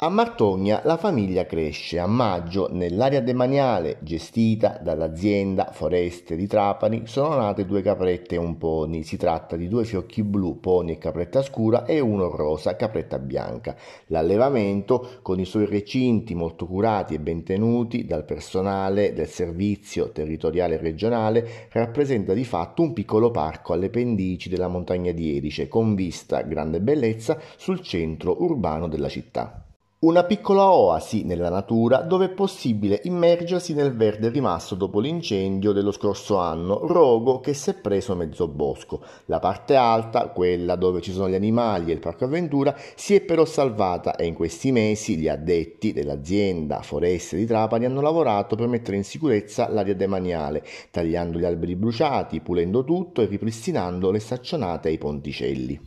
A Martogna la famiglia cresce. A maggio, nell'area demaniale gestita dall'azienda Foreste di Trapani, sono nate due caprette e un pony. Si tratta di due fiocchi blu, pony e capretta scura, e uno rosa, capretta bianca. L'allevamento, con i suoi recinti molto curati e ben tenuti dal personale del servizio territoriale regionale, rappresenta di fatto un piccolo parco alle pendici della montagna di Erice, con vista, grande bellezza, sul centro urbano della città. Una piccola oasi nella natura dove è possibile immergersi nel verde rimasto dopo l'incendio dello scorso anno, rogo che si è preso mezzo bosco. La parte alta, quella dove ci sono gli animali e il parco avventura, si è però salvata e in questi mesi gli addetti dell'azienda Foreste di Trapani hanno lavorato per mettere in sicurezza l'area demaniale, tagliando gli alberi bruciati, pulendo tutto e ripristinando le staccionate ai ponticelli.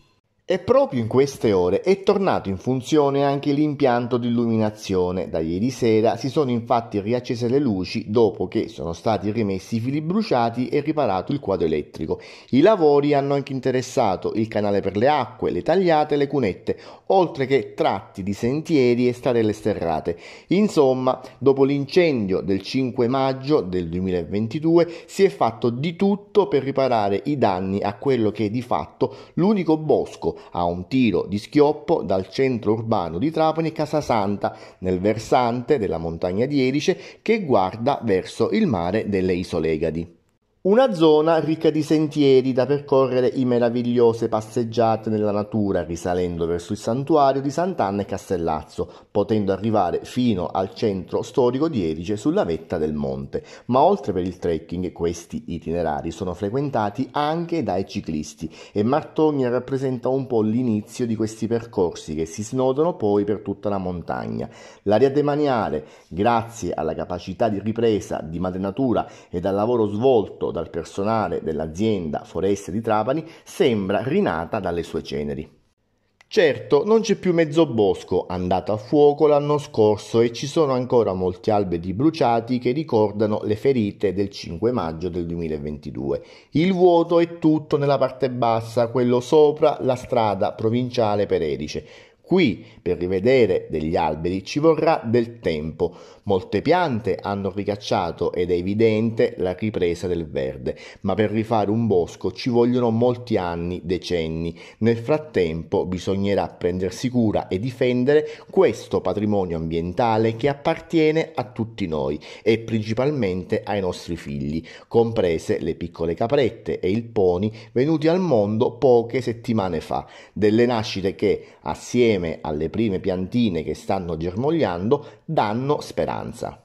E proprio in queste ore è tornato in funzione anche l'impianto di illuminazione. Da ieri sera si sono infatti riaccese le luci dopo che sono stati rimessi i fili bruciati e riparato il quadro elettrico. I lavori hanno anche interessato il canale per le acque, le tagliate e le cunette, oltre che tratti di sentieri e stradelle sterrate. Insomma, dopo l'incendio del 5 maggio del 2022 si è fatto di tutto per riparare i danni a quello che è di fatto l'unico bosco a un tiro di schioppo dal centro urbano di Trapani Casasanta, nel versante della montagna di Erice che guarda verso il mare delle Isole Egadi. Una zona ricca di sentieri da percorrere in meravigliose passeggiate nella natura, risalendo verso il santuario di Sant'Anna e Castellazzo, potendo arrivare fino al centro storico di Erice sulla vetta del monte. Ma oltre per il trekking, questi itinerari sono frequentati anche dai ciclisti e Martogna rappresenta un po' l'inizio di questi percorsi che si snodano poi per tutta la montagna. L'area demaniale, grazie alla capacità di ripresa di madre natura e al lavoro svolto dal personale dell'azienda Foreste di Trapani sembra rinata dalle sue ceneri. Certo, non c'è più mezzo bosco andato a fuoco l'anno scorso e ci sono ancora molti alberi bruciati che ricordano le ferite del 5 maggio del 2022. Il vuoto è tutto nella parte bassa, quello sopra la strada provinciale per Erice. Qui per rivedere degli alberi ci vorrà del tempo. Molte piante hanno ricacciato ed è evidente la ripresa del verde, ma per rifare un bosco ci vogliono molti anni, decenni. Nel frattempo bisognerà prendersi cura e difendere questo patrimonio ambientale che appartiene a tutti noi e principalmente ai nostri figli, comprese le piccole caprette e il pony venuti al mondo poche settimane fa, delle nascite che assieme insieme alle prime piantine che stanno germogliando danno speranza.